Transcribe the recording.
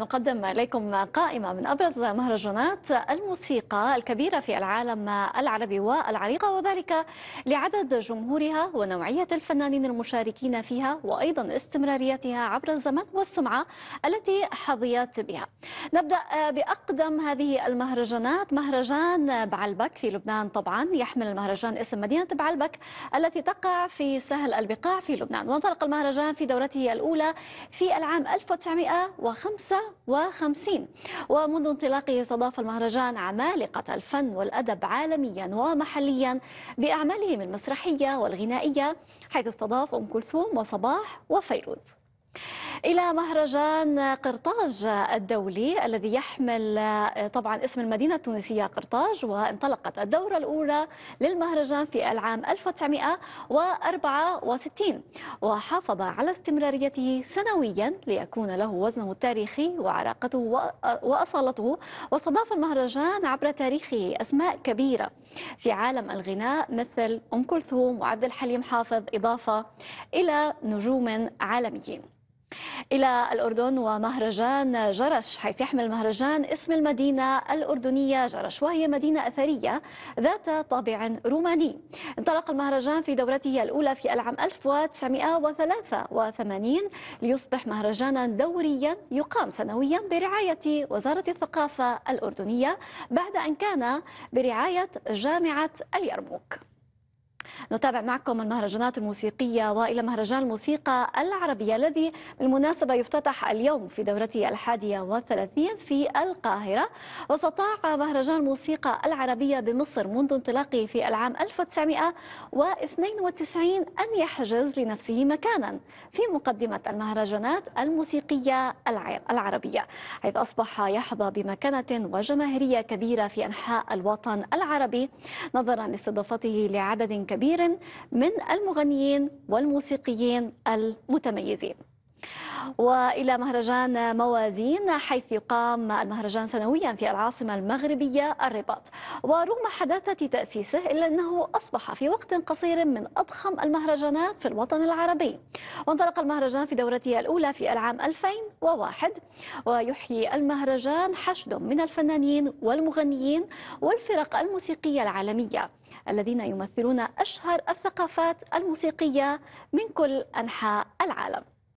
نقدم إليكم قائمة من أبرز مهرجانات الموسيقى الكبيرة في العالم العربي والعريقة وذلك لعدد جمهورها ونوعية الفنانين المشاركين فيها وأيضا استمراريتها عبر الزمن والسمعة التي حظيت بها نبدأ بأقدم هذه المهرجانات مهرجان بعلبك في لبنان طبعا يحمل المهرجان اسم مدينة بعلبك التي تقع في سهل البقاع في لبنان وانطلق المهرجان في دورته الأولى في العام 1905 1950 ومنذ انطلاقه استضاف المهرجان عمالقة الفن والأدب عالميا ومحليا بأعمالهم المسرحية والغنائية حيث استضاف أم كلثوم وصباح وفيروز إلى مهرجان قرطاج الدولي الذي يحمل آه، طبعا اسم المدينة التونسية قرطاج وانطلقت الدورة الأولى للمهرجان في العام 1964 وحافظ على استمراريته سنويا ليكون له وزنه التاريخي وعلاقته وأصالته واستضاف المهرجان عبر تاريخه أسماء كبيرة في عالم الغناء مثل أم كلثوم وعبد الحليم حافظ إضافة إلى نجوم عالميين إلى الأردن ومهرجان جرش حيث يحمل مهرجان اسم المدينة الأردنية جرش وهي مدينة أثرية ذات طابع روماني انطلق المهرجان في دورته الأولى في العام 1983 ليصبح مهرجانا دوريا يقام سنويا برعاية وزارة الثقافة الأردنية بعد أن كان برعاية جامعة اليرموك نتابع معكم المهرجانات الموسيقية وإلى مهرجان الموسيقى العربية الذي بالمناسبة يفتتح اليوم في دورته الحادية والثلاثين في القاهرة واستطاع مهرجان الموسيقى العربية بمصر منذ انطلاقه في العام 1992 أن يحجز لنفسه مكانا في مقدمة المهرجانات الموسيقية العربية حيث أصبح يحظى بمكانة وجماهيرية كبيرة في أنحاء الوطن العربي نظرا لاستضافته لعدد كبير من المغنيين والموسيقيين المتميزين وإلى مهرجان موازين حيث يقام المهرجان سنويا في العاصمة المغربية الرباط ورغم حداثة تأسيسه إلا أنه أصبح في وقت قصير من أضخم المهرجانات في الوطن العربي وانطلق المهرجان في دورته الأولى في العام 2001 ويحيي المهرجان حشد من الفنانين والمغنيين والفرق الموسيقية العالمية الذين يمثلون أشهر الثقافات الموسيقية من كل أنحاء العالم